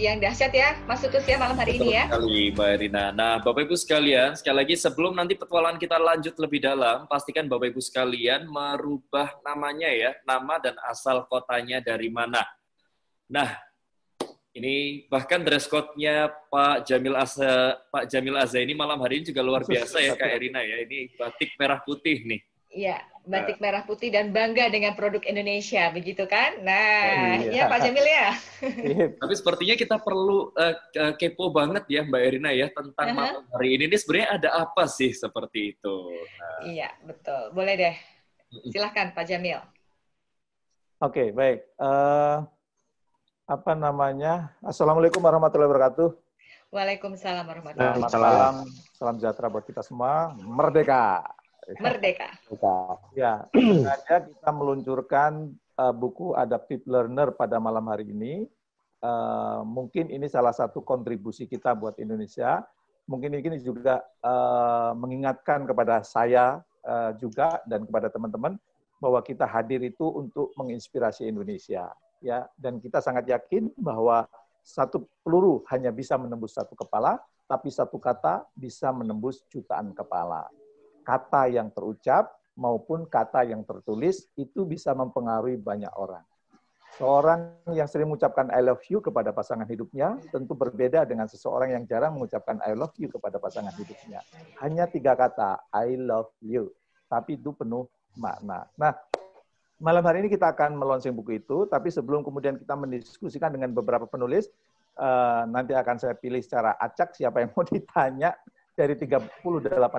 energi yang dahsyat ya Mas Tutus ya malam hari Betul ini ya. sekali Mbak Erina. Nah Bapak Ibu sekalian, sekali lagi sebelum nanti petualangan kita lanjut lebih dalam, pastikan Bapak Ibu sekalian merubah namanya ya, nama dan asal kotanya dari mana. Nah, ini bahkan dress code-nya Pak Jamil Aza Pak Jamil Aza ini malam hari ini juga luar biasa ya Kak Erina ya. Ini batik merah putih nih. Iya batik nah. merah putih dan bangga dengan produk Indonesia, begitu kan? Nah, oh, iya. ya Pak Jamil ya. Iya. Tapi sepertinya kita perlu uh, kepo banget ya Mbak Erina ya tentang uh -huh. malam hari ini. Ini sebenarnya ada apa sih seperti itu? Nah. Iya, betul. Boleh deh. Silahkan Pak Jamil. Oke, okay, baik. Uh, apa namanya? Assalamualaikum warahmatullahi wabarakatuh. Waalaikumsalam warahmatullahi wabarakatuh. Salam, salam sejahtera buat kita semua. Merdeka! Merdeka. Merdeka. Ya, sengaja kita meluncurkan uh, buku Adaptive Learner pada malam hari ini. Uh, mungkin ini salah satu kontribusi kita buat Indonesia. Mungkin ini juga uh, mengingatkan kepada saya uh, juga dan kepada teman-teman bahwa kita hadir itu untuk menginspirasi Indonesia. Ya, dan kita sangat yakin bahwa satu peluru hanya bisa menembus satu kepala, tapi satu kata bisa menembus jutaan kepala kata yang terucap maupun kata yang tertulis itu bisa mempengaruhi banyak orang. Seorang yang sering mengucapkan I love you kepada pasangan hidupnya tentu berbeda dengan seseorang yang jarang mengucapkan I love you kepada pasangan hidupnya. Hanya tiga kata, I love you. Tapi itu penuh makna. Nah, malam hari ini kita akan meluncing buku itu, tapi sebelum kemudian kita mendiskusikan dengan beberapa penulis, eh, nanti akan saya pilih secara acak siapa yang mau ditanya dari 38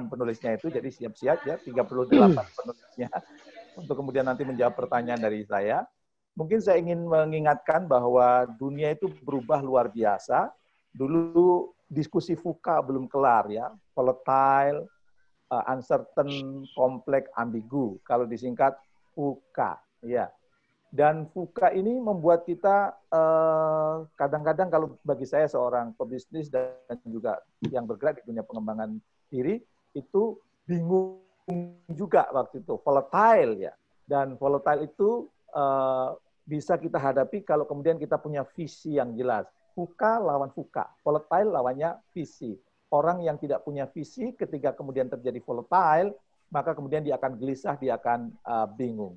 penulisnya itu, jadi siap-siap ya 38 hmm. penulisnya untuk kemudian nanti menjawab pertanyaan dari saya. Mungkin saya ingin mengingatkan bahwa dunia itu berubah luar biasa. Dulu diskusi fuka belum kelar ya, volatile, eh, uncertain, kompleks, ambigu. Kalau disingkat fuka, ya. Dan VUCA ini membuat kita eh, kadang-kadang eh, kalau bagi saya seorang pebisnis dan juga yang bergerak di dunia pengembangan diri itu bingung juga waktu itu volatile ya. Dan volatile itu eh, bisa kita hadapi kalau kemudian kita punya visi yang jelas. VUCA lawan VUCA, volatile lawannya visi. Orang yang tidak punya visi ketika kemudian terjadi volatile, maka kemudian dia akan gelisah, dia akan uh, bingung.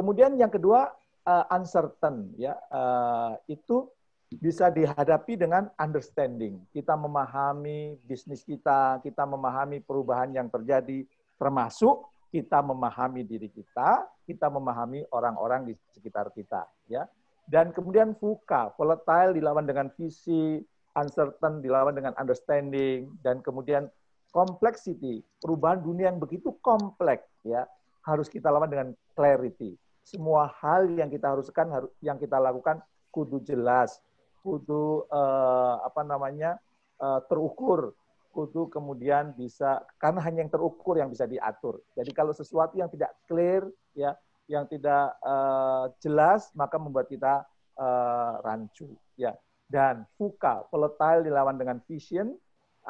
Kemudian yang kedua uh, uncertain ya uh, itu bisa dihadapi dengan understanding. Kita memahami bisnis kita, kita memahami perubahan yang terjadi, termasuk kita memahami diri kita, kita memahami orang-orang di sekitar kita, ya. Dan kemudian VUCA, volatile dilawan dengan visi, uncertain dilawan dengan understanding, dan kemudian complexity, perubahan dunia yang begitu kompleks, ya, harus kita lawan dengan clarity semua hal yang kita haruskan yang kita lakukan kudu jelas, kudu eh, apa namanya eh, terukur, kudu kemudian bisa karena hanya yang terukur yang bisa diatur. Jadi kalau sesuatu yang tidak clear ya, yang tidak eh, jelas maka membuat kita eh, rancu ya. Dan fuka, volatile dilawan dengan vision,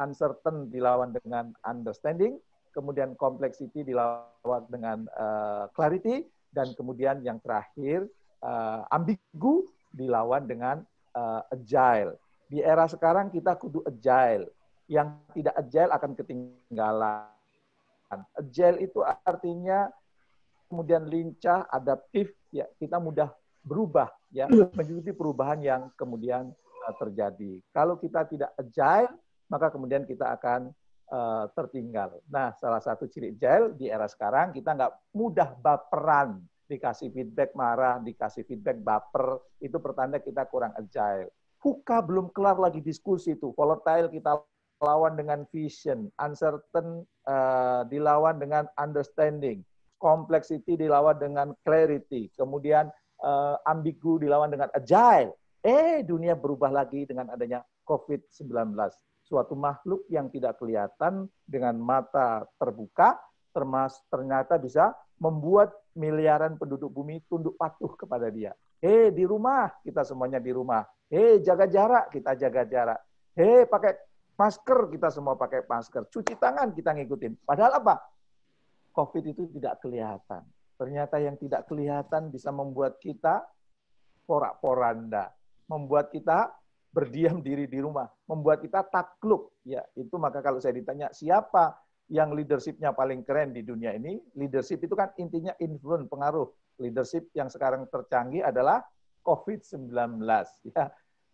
uncertain dilawan dengan understanding, kemudian complexity dilawan dengan uh, clarity, dan kemudian yang terakhir uh, ambigu dilawan dengan uh, agile. Di era sekarang kita kudu agile. Yang tidak agile akan ketinggalan. Agile itu artinya kemudian lincah, adaptif, ya kita mudah berubah, ya iya. mengikuti perubahan yang kemudian uh, terjadi. Kalau kita tidak agile, maka kemudian kita akan uh, tertinggal. Nah, salah satu ciri agile di era sekarang kita nggak mudah baperan, dikasih feedback marah, dikasih feedback baper, itu pertanda kita kurang agile. Huka belum kelar lagi diskusi itu, volatile kita lawan dengan vision, uncertain uh, dilawan dengan understanding, complexity dilawan dengan clarity, kemudian uh, ambigu dilawan dengan agile. Eh, dunia berubah lagi dengan adanya COVID-19 suatu makhluk yang tidak kelihatan dengan mata terbuka termas ternyata bisa membuat miliaran penduduk bumi tunduk patuh kepada dia. Hei di rumah, kita semuanya di rumah. Hei jaga jarak, kita jaga jarak. Hei pakai masker, kita semua pakai masker. Cuci tangan, kita ngikutin. Padahal apa? COVID itu tidak kelihatan. Ternyata yang tidak kelihatan bisa membuat kita porak-poranda. Membuat kita berdiam diri di rumah, membuat kita takluk. Ya, itu maka kalau saya ditanya siapa yang leadershipnya paling keren di dunia ini, leadership itu kan intinya influence, pengaruh. Leadership yang sekarang tercanggih adalah COVID-19. Ya.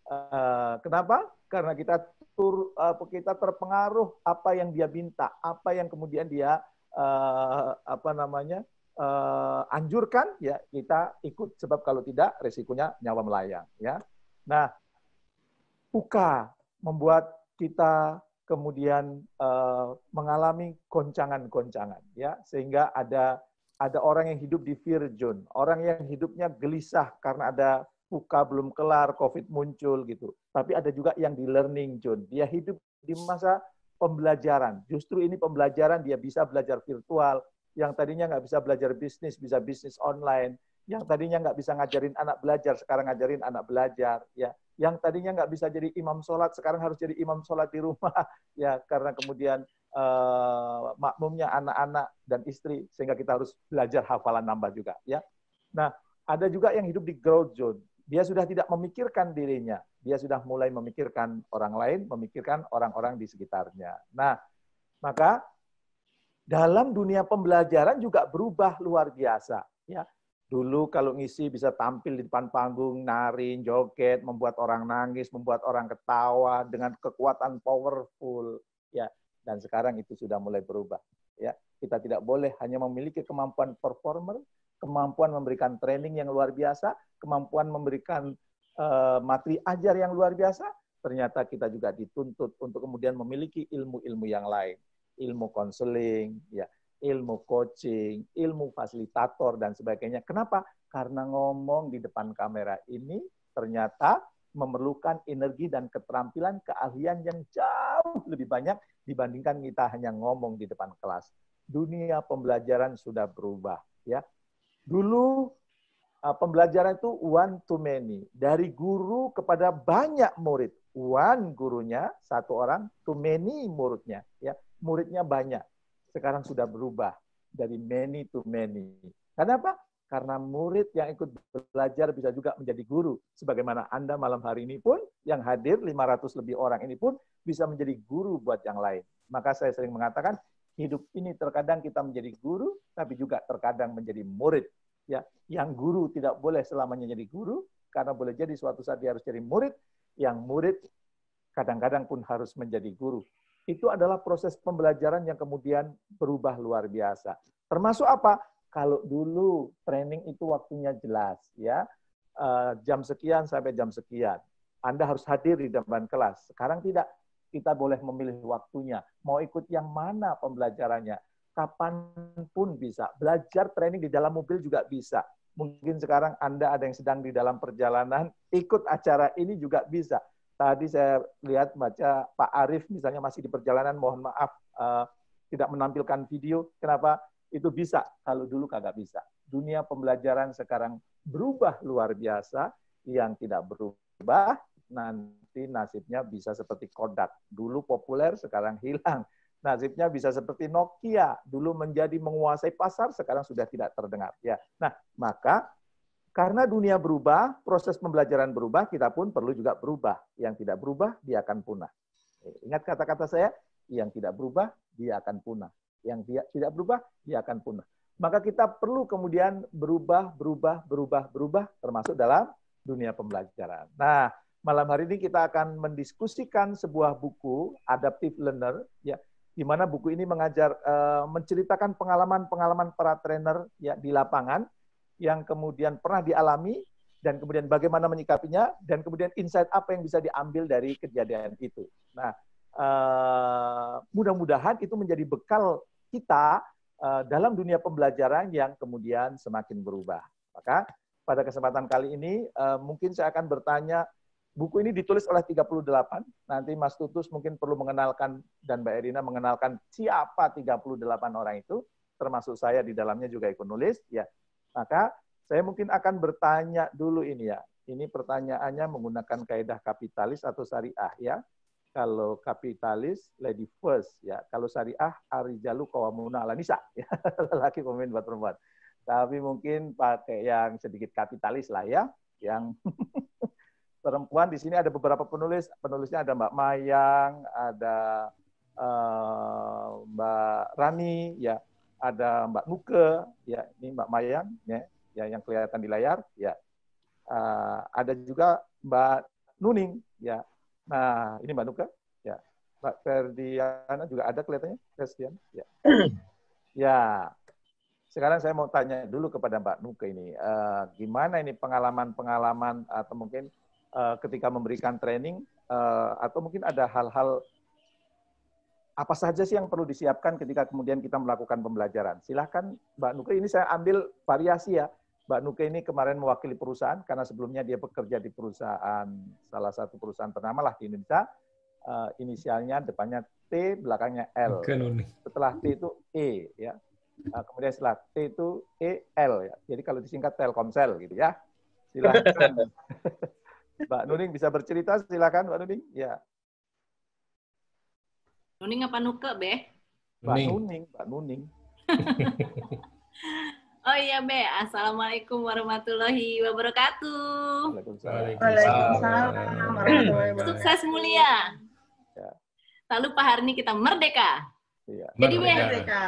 Eh, kenapa? Karena kita tur, kita terpengaruh apa yang dia minta, apa yang kemudian dia eh, apa namanya eh, anjurkan, ya kita ikut sebab kalau tidak resikonya nyawa melayang. Ya. Nah, uka membuat kita kemudian uh, mengalami goncangan-goncangan ya sehingga ada ada orang yang hidup di fear orang yang hidupnya gelisah karena ada buka belum kelar, COVID muncul gitu. Tapi ada juga yang di learning zone, dia hidup di masa pembelajaran. Justru ini pembelajaran dia bisa belajar virtual, yang tadinya nggak bisa belajar bisnis bisa bisnis online, yang tadinya nggak bisa ngajarin anak belajar sekarang ngajarin anak belajar ya yang tadinya nggak bisa jadi imam sholat sekarang harus jadi imam sholat di rumah ya karena kemudian uh, makmumnya anak-anak dan istri sehingga kita harus belajar hafalan nambah juga ya nah ada juga yang hidup di growth zone dia sudah tidak memikirkan dirinya dia sudah mulai memikirkan orang lain memikirkan orang-orang di sekitarnya nah maka dalam dunia pembelajaran juga berubah luar biasa ya Dulu kalau ngisi bisa tampil di depan panggung, nari, joget, membuat orang nangis, membuat orang ketawa dengan kekuatan powerful, ya. Dan sekarang itu sudah mulai berubah, ya. Kita tidak boleh hanya memiliki kemampuan performer, kemampuan memberikan training yang luar biasa, kemampuan memberikan uh, materi ajar yang luar biasa, ternyata kita juga dituntut untuk kemudian memiliki ilmu-ilmu yang lain, ilmu konseling, ya, ilmu coaching, ilmu fasilitator, dan sebagainya. Kenapa? Karena ngomong di depan kamera ini ternyata memerlukan energi dan keterampilan keahlian yang jauh lebih banyak dibandingkan kita hanya ngomong di depan kelas. Dunia pembelajaran sudah berubah. ya Dulu uh, pembelajaran itu one to many. Dari guru kepada banyak murid. One gurunya, satu orang, to many muridnya. ya Muridnya banyak sekarang sudah berubah dari many to many. Kenapa? Karena murid yang ikut belajar bisa juga menjadi guru. Sebagaimana Anda malam hari ini pun, yang hadir 500 lebih orang ini pun bisa menjadi guru buat yang lain. Maka saya sering mengatakan, hidup ini terkadang kita menjadi guru, tapi juga terkadang menjadi murid. Ya, yang guru tidak boleh selamanya jadi guru, karena boleh jadi suatu saat dia harus jadi murid, yang murid kadang-kadang pun harus menjadi guru itu adalah proses pembelajaran yang kemudian berubah luar biasa. Termasuk apa? Kalau dulu training itu waktunya jelas, ya eh, jam sekian sampai jam sekian. Anda harus hadir di depan kelas. Sekarang tidak, kita boleh memilih waktunya. Mau ikut yang mana pembelajarannya? Kapanpun bisa. Belajar training di dalam mobil juga bisa. Mungkin sekarang Anda ada yang sedang di dalam perjalanan, ikut acara ini juga bisa tadi saya lihat baca Pak Arief misalnya masih di perjalanan, mohon maaf uh, tidak menampilkan video. Kenapa? Itu bisa, kalau dulu kagak bisa. Dunia pembelajaran sekarang berubah luar biasa, yang tidak berubah nanti nasibnya bisa seperti Kodak. Dulu populer, sekarang hilang. Nasibnya bisa seperti Nokia, dulu menjadi menguasai pasar, sekarang sudah tidak terdengar. Ya, nah maka karena dunia berubah, proses pembelajaran berubah, kita pun perlu juga berubah. Yang tidak berubah, dia akan punah. Eh, ingat kata-kata saya, yang tidak berubah, dia akan punah. Yang dia tidak berubah, dia akan punah. Maka kita perlu kemudian berubah, berubah, berubah, berubah, termasuk dalam dunia pembelajaran. Nah, malam hari ini kita akan mendiskusikan sebuah buku, Adaptive Learner, ya, di mana buku ini mengajar, eh, menceritakan pengalaman-pengalaman para trainer ya di lapangan yang kemudian pernah dialami dan kemudian bagaimana menyikapinya dan kemudian insight apa yang bisa diambil dari kejadian itu. Nah, eh, mudah-mudahan itu menjadi bekal kita eh, dalam dunia pembelajaran yang kemudian semakin berubah. Maka pada kesempatan kali ini eh, mungkin saya akan bertanya buku ini ditulis oleh 38. Nanti Mas Tutus mungkin perlu mengenalkan dan Mbak Erina mengenalkan siapa 38 orang itu, termasuk saya di dalamnya juga ikut nulis. Ya, maka saya mungkin akan bertanya dulu ini ya. Ini pertanyaannya menggunakan kaidah kapitalis atau syariah ya. Kalau kapitalis lady first ya. Kalau syariah arijalu kawamuna ala nisa ya. Laki pemimpin buat perempuan. Tapi mungkin pakai yang sedikit kapitalis lah ya, yang perempuan di sini ada beberapa penulis. Penulisnya ada Mbak Mayang, ada uh, Mbak Rani ya ada Mbak Nuke, ya ini Mbak Mayang, ya, ya yang kelihatan di layar, ya. Uh, ada juga Mbak Nuning, ya. Nah ini Mbak Nuke, ya. Mbak Ferdiana juga ada kelihatannya, Christian, ya. ya. Sekarang saya mau tanya dulu kepada Mbak Nuke ini, uh, gimana ini pengalaman-pengalaman atau mungkin uh, ketika memberikan training uh, atau mungkin ada hal-hal apa saja sih yang perlu disiapkan ketika kemudian kita melakukan pembelajaran? Silahkan Mbak Nuke, ini saya ambil variasi ya. Mbak Nuke ini kemarin mewakili perusahaan karena sebelumnya dia bekerja di perusahaan, salah satu perusahaan ternama lah di Indonesia. Uh, inisialnya depannya T, belakangnya L. Setelah T itu E ya. Uh, kemudian setelah T itu E L ya. Jadi kalau disingkat Telkomsel gitu ya. Silahkan. Mbak Nuning bisa bercerita, silakan Mbak Nuning. Ya. Nuning apa nuke, Be? Mbak Nuning, Mbak Nuning. oh iya, Be. Assalamualaikum warahmatullahi wabarakatuh. Waalaikumsalam. Waalaikumsalam. Sukses mulia. Lalu ya. Pak Harni kita merdeka. Iya. Jadi Be, merdeka.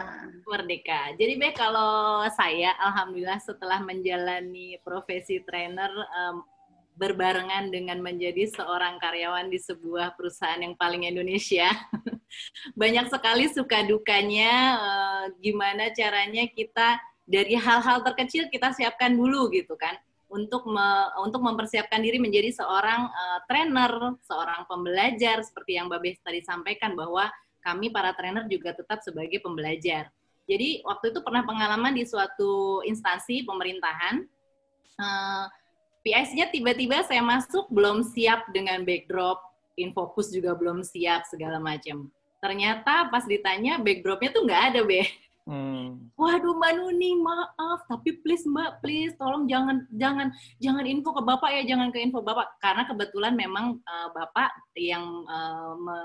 merdeka. Jadi Be, kalau saya, alhamdulillah setelah menjalani profesi trainer, um, berbarengan dengan menjadi seorang karyawan di sebuah perusahaan yang paling Indonesia. Banyak sekali suka dukanya, eh, gimana caranya kita dari hal-hal terkecil kita siapkan dulu gitu kan untuk me, untuk mempersiapkan diri menjadi seorang uh, trainer, seorang pembelajar seperti yang Mbak Bes tadi sampaikan bahwa kami para trainer juga tetap sebagai pembelajar. Jadi waktu itu pernah pengalaman di suatu instansi pemerintahan uh, PIC-nya tiba-tiba saya masuk belum siap dengan backdrop, infocus juga belum siap segala macam. Ternyata pas ditanya backdropnya tuh nggak ada be. Hmm. Waduh Mbak Nuni, maaf, tapi please Mbak, please tolong jangan jangan jangan info ke Bapak ya, jangan ke info Bapak karena kebetulan memang uh, Bapak yang uh, me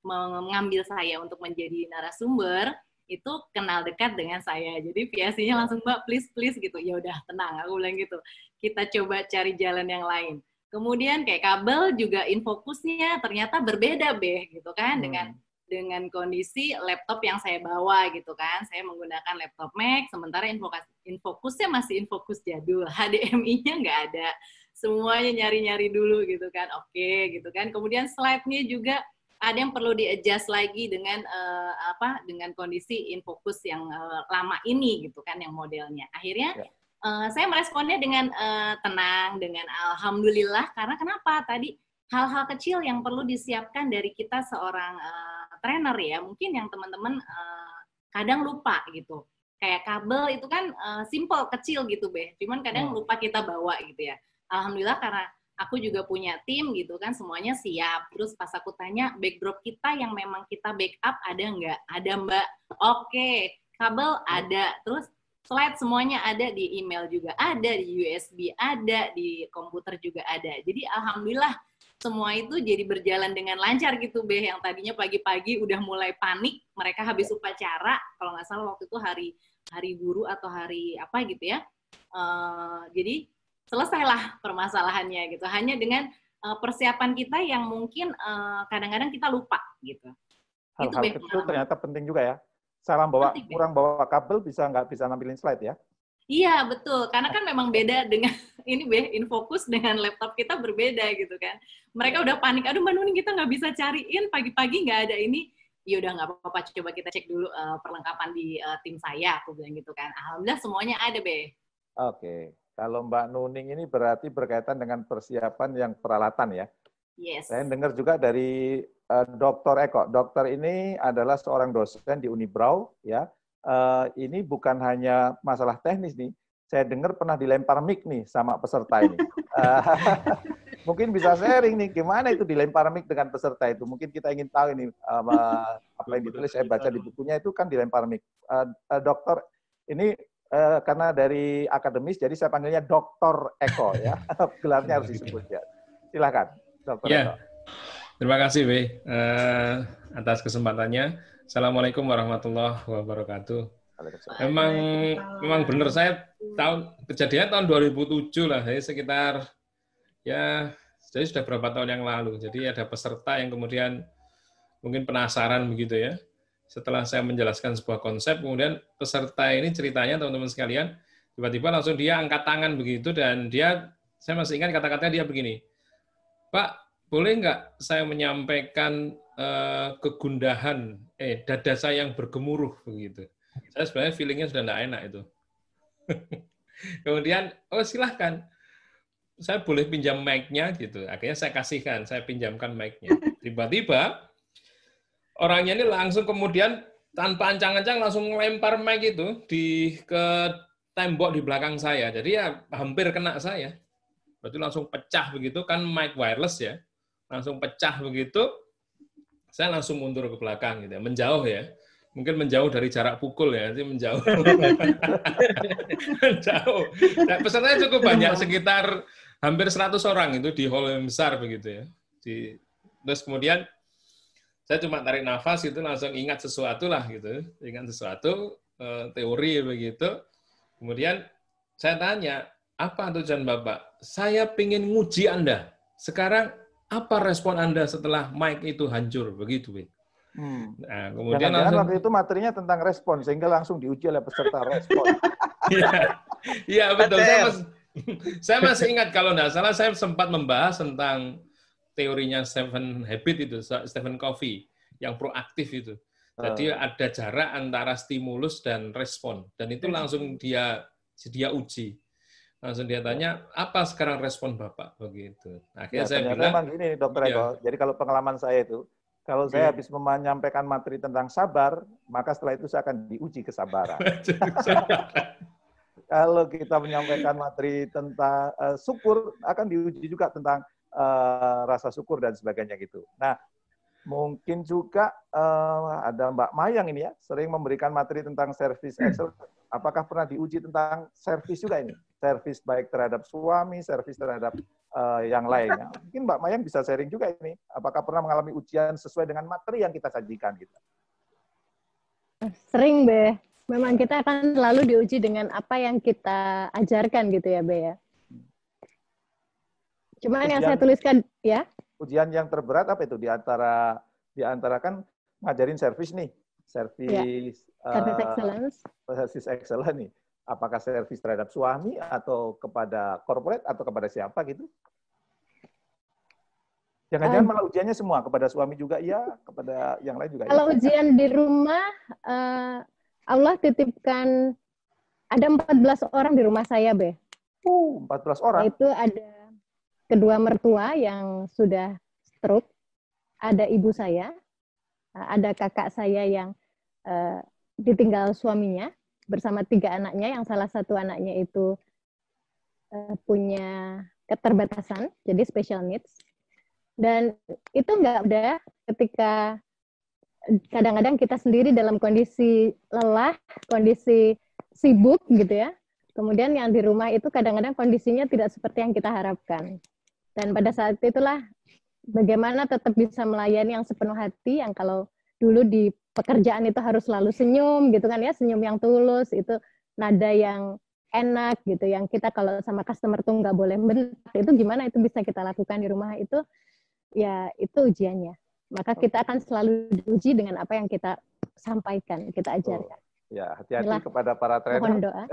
mengambil saya untuk menjadi narasumber itu kenal dekat dengan saya. Jadi biasanya langsung Mbak please please gitu. Ya udah tenang aku bilang gitu. Kita coba cari jalan yang lain. Kemudian kayak kabel juga infokusnya ternyata berbeda beh gitu kan hmm. dengan dengan kondisi laptop yang saya bawa gitu kan. Saya menggunakan laptop Mac, sementara infokus, infokusnya masih infokus jadul. HDMI-nya nggak ada. Semuanya nyari-nyari dulu gitu kan. Oke okay, gitu kan. Kemudian slide-nya juga ada yang perlu di lagi dengan uh, apa dengan kondisi infokus yang uh, lama ini gitu kan yang modelnya akhirnya ya. uh, saya meresponnya dengan uh, tenang dengan alhamdulillah karena kenapa tadi hal-hal kecil yang perlu disiapkan dari kita seorang uh, trainer ya mungkin yang teman-teman uh, kadang lupa gitu kayak kabel itu kan uh, simple kecil gitu beh. cuman kadang hmm. lupa kita bawa gitu ya alhamdulillah karena aku juga punya tim gitu kan semuanya siap terus pas aku tanya backdrop kita yang memang kita backup ada nggak ada mbak oke okay. kabel ada terus slide semuanya ada di email juga ada di USB ada di komputer juga ada jadi alhamdulillah semua itu jadi berjalan dengan lancar gitu Beh yang tadinya pagi-pagi udah mulai panik mereka habis upacara kalau nggak salah waktu itu hari hari guru atau hari apa gitu ya uh, jadi selesailah permasalahannya gitu. Hanya dengan uh, persiapan kita yang mungkin kadang eh, kadang-kadang kita lupa gitu. Hal-hal itu itu ternyata penting juga ya. Salah bawa penting, ya. kurang bawa kabel bisa nggak bisa nampilin slide ya? Iya betul, karena kan memang beda dengan ini be infokus dengan laptop kita berbeda gitu kan. Mereka udah panik, aduh manu nih kita nggak bisa cariin pagi-pagi nggak ada ini. Ya udah nggak apa-apa, coba kita cek dulu uh, perlengkapan di uh, tim saya, aku bilang gitu kan. Alhamdulillah semuanya ada be. Oke. Okay. Kalau Mbak Nuning ini berarti berkaitan dengan persiapan yang peralatan ya. Yes. Saya dengar juga dari uh, eh, Dr. Eko. Dokter ini adalah seorang dosen di Unibrau ya. Uh, ini bukan hanya masalah teknis nih. Saya dengar pernah dilempar mic nih sama peserta ini. Eh, mungkin bisa sharing nih gimana itu dilempar mic dengan peserta itu. Mungkin kita ingin tahu ini apa yang ditulis saya baca di bukunya itu kan dilempar mic. dokter ini uh, karena dari akademis, jadi saya panggilnya Doktor Eko ya. Gelarnya harus disebut ya. Silakan, Dr. ya. Eko. Terima kasih, B, uh, eh, atas kesempatannya. Assalamualaikum warahmatullahi wabarakatuh. Memang, memang benar saya tahun kejadian tahun 2007 lah, jadi ya, sekitar ya jadi sudah berapa tahun yang lalu. Jadi ada peserta yang kemudian mungkin penasaran begitu ya setelah saya menjelaskan sebuah konsep, kemudian peserta ini ceritanya teman-teman sekalian, tiba-tiba langsung dia angkat tangan begitu dan dia, saya masih ingat kata-katanya dia begini, Pak, boleh nggak saya menyampaikan uh, kegundahan, eh dada saya yang bergemuruh begitu. Saya sebenarnya feelingnya sudah nggak enak itu. Kemudian, oh silahkan, saya boleh pinjam mic-nya gitu. Akhirnya saya kasihkan, saya pinjamkan mic-nya. Tiba-tiba orangnya ini langsung kemudian tanpa ancang-ancang langsung melempar mic itu di ke tembok di belakang saya. Jadi ya hampir kena saya. Berarti langsung pecah begitu kan mic wireless ya. Langsung pecah begitu. Saya langsung mundur ke belakang gitu ya, menjauh ya. Mungkin menjauh dari jarak pukul ya, nanti menjauh. menjauh. Nah, pesertanya cukup banyak sekitar hampir 100 orang itu di hall yang besar begitu ya. Di terus kemudian saya cuma tarik nafas itu langsung ingat sesuatu lah gitu ingat sesuatu eh, teori begitu kemudian saya tanya apa tujuan bapak saya pingin nguji anda sekarang apa respon anda setelah mic itu hancur begitu Bin. Hmm. Nah, kemudian Jangan langsung... waktu itu materinya tentang respon sehingga langsung diuji oleh peserta respon. Iya, iya betul. Saya, masih ingat kalau tidak salah saya sempat membahas tentang teorinya Stephen Habit itu, Stephen Covey, yang proaktif itu. Jadi uh. ada jarak antara stimulus dan respon. Dan itu hmm. langsung dia dia uji. Langsung dia tanya, apa sekarang respon Bapak? Begitu. Akhirnya ya, saya bilang... memang gini, Dokter ya. Jadi kalau pengalaman saya itu, kalau saya iya. habis menyampaikan materi tentang sabar, maka setelah itu saya akan diuji kesabaran. kalau kita menyampaikan materi tentang uh, syukur, akan diuji juga tentang uh, rasa syukur dan sebagainya gitu. Nah, mungkin juga uh, ada Mbak Mayang ini ya, sering memberikan materi tentang service hmm. excel. Apakah pernah diuji tentang service juga ini? Service baik terhadap suami, service terhadap uh, yang lainnya. Mungkin Mbak Mayang bisa sharing juga ini. Apakah pernah mengalami ujian sesuai dengan materi yang kita sajikan gitu? Sering, Be. Memang kita akan selalu diuji dengan apa yang kita ajarkan gitu ya, Be ya cuma ujian, yang saya tuliskan ya. Ujian yang terberat apa itu di antara di antara kan ngajarin servis nih. Servis ya. Service uh, excellence. Service excellence nih. Apakah servis terhadap suami atau kepada corporate atau kepada siapa gitu? Jangan-jangan malah ujiannya semua kepada suami juga iya, kepada yang lain juga. Iya. Kalau ujian di rumah, uh, Allah titipkan ada 14 orang di rumah saya, Be. Uh, 14 orang. Itu ada kedua mertua yang sudah stroke, ada ibu saya, eh, ada kakak saya yang uh, ditinggal suaminya bersama tiga anaknya, yang salah satu anaknya itu uh, punya keterbatasan, jadi special needs. Dan itu nggak ada ketika kadang-kadang kita sendiri dalam kondisi lelah, kondisi sibuk gitu ya. Kemudian yang di rumah itu kadang-kadang kondisinya tidak seperti yang kita harapkan. Dan pada saat itulah bagaimana tetap bisa melayani yang sepenuh hati yang kalau dulu di pekerjaan itu harus selalu senyum gitu kan ya, senyum yang tulus itu nada yang enak gitu yang kita kalau sama customer tuh nggak boleh bentak itu gimana itu bisa kita lakukan di rumah itu ya itu ujiannya maka kita akan selalu diuji dengan apa yang kita sampaikan kita ajarkan oh. ya hati-hati kepada para trainer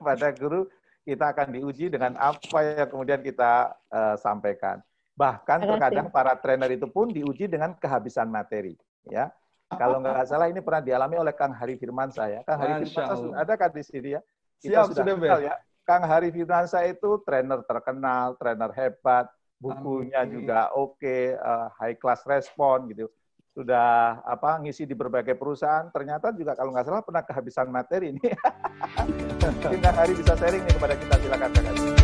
kepada guru kita akan diuji dengan apa yang kemudian kita uh, sampaikan. Bahkan terkadang para trainer itu pun diuji dengan kehabisan materi, ya. Kalau nggak salah ini pernah dialami oleh Kang Hari Firman saya. Kang Hari Firman ada kan di sini ya? Kita Siap, sudah kenal ya. Kang Hari Firman saya itu trainer terkenal, trainer hebat, bukunya Amin. juga oke, okay, uh, eh, high class respon gitu sudah apa ngisi di berbagai perusahaan. Ternyata juga kalau nggak salah pernah kehabisan materi ini. Tim hari bisa sharing nih kepada kita silakan. Kakak.